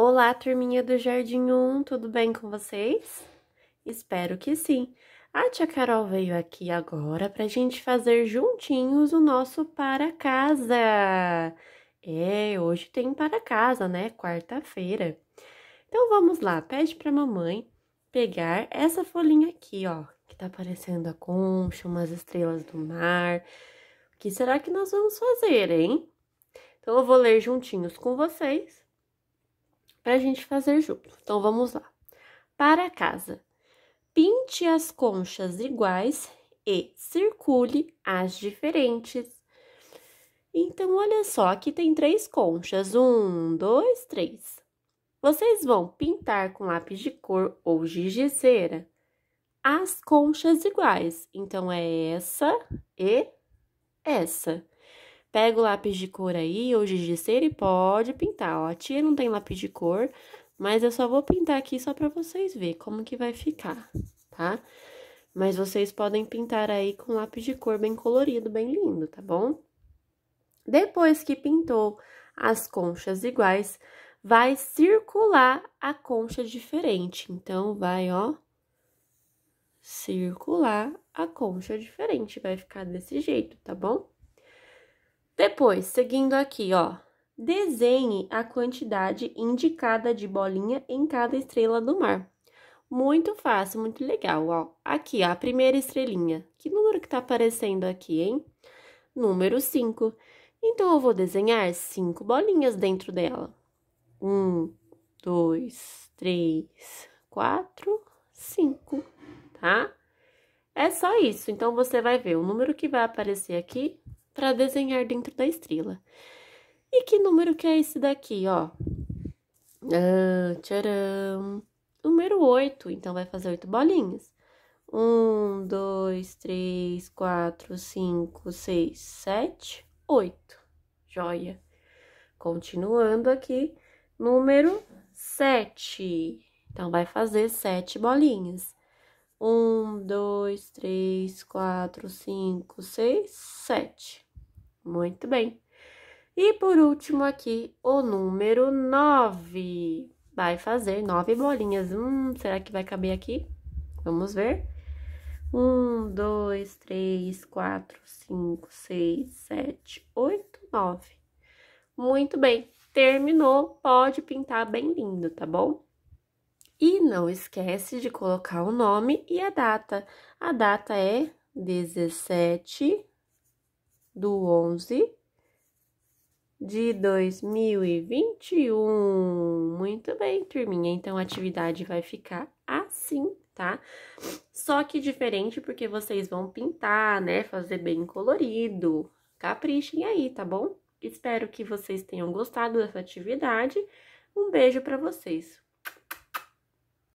Olá, turminha do Jardim 1, tudo bem com vocês? Espero que sim. A tia Carol veio aqui agora para a gente fazer juntinhos o nosso para casa. É, hoje tem para casa, né? Quarta-feira. Então vamos lá, pede para mamãe pegar essa folhinha aqui, ó, que tá parecendo a concha, umas estrelas do mar. O que será que nós vamos fazer, hein? Então eu vou ler juntinhos com vocês para a gente fazer junto. Então vamos lá. Para casa, pinte as conchas iguais e circule as diferentes. Então, olha só, aqui tem três conchas. Um, dois, três. Vocês vão pintar com lápis de cor ou giz de cera as conchas iguais. Então, é essa e essa. Pega o lápis de cor aí, ou giz de cera e pode pintar. Ó, a tia não tem lápis de cor, mas eu só vou pintar aqui só pra vocês verem como que vai ficar, tá? Mas vocês podem pintar aí com lápis de cor bem colorido, bem lindo, tá bom? Depois que pintou as conchas iguais, vai circular a concha diferente. Então, vai, ó, circular a concha diferente, vai ficar desse jeito, tá bom? Depois, seguindo aqui, ó, desenhe a quantidade indicada de bolinha em cada estrela do mar. Muito fácil, muito legal, ó. Aqui, ó, a primeira estrelinha. Que número que tá aparecendo aqui, hein? Número 5. Então, eu vou desenhar cinco bolinhas dentro dela. Um, dois, três, quatro, cinco, tá? É só isso. Então, você vai ver o número que vai aparecer aqui para desenhar dentro da estrela. E que número que é esse daqui, ó? Ah, tcharam! Número 8, então vai fazer 8 bolinhas. 1, 2, 3, 4, 5, 6, 7, 8. Joia! Continuando aqui, número 7. Então, vai fazer 7 bolinhas. 1, 2, 3, 4, 5, 6, 7. Muito bem. E por último aqui, o número 9. Vai fazer nove bolinhas. Hum, será que vai caber aqui? Vamos ver. Um, dois, três, quatro, cinco, seis, sete, oito, nove. Muito bem. Terminou. Pode pintar bem lindo, tá bom? E não esquece de colocar o nome e a data. A data é 17 do 11 de 2021. Muito bem, turminha. Então, a atividade vai ficar assim, tá? Só que diferente porque vocês vão pintar, né? Fazer bem colorido. Caprichem aí, tá bom? Espero que vocês tenham gostado dessa atividade. Um beijo para vocês.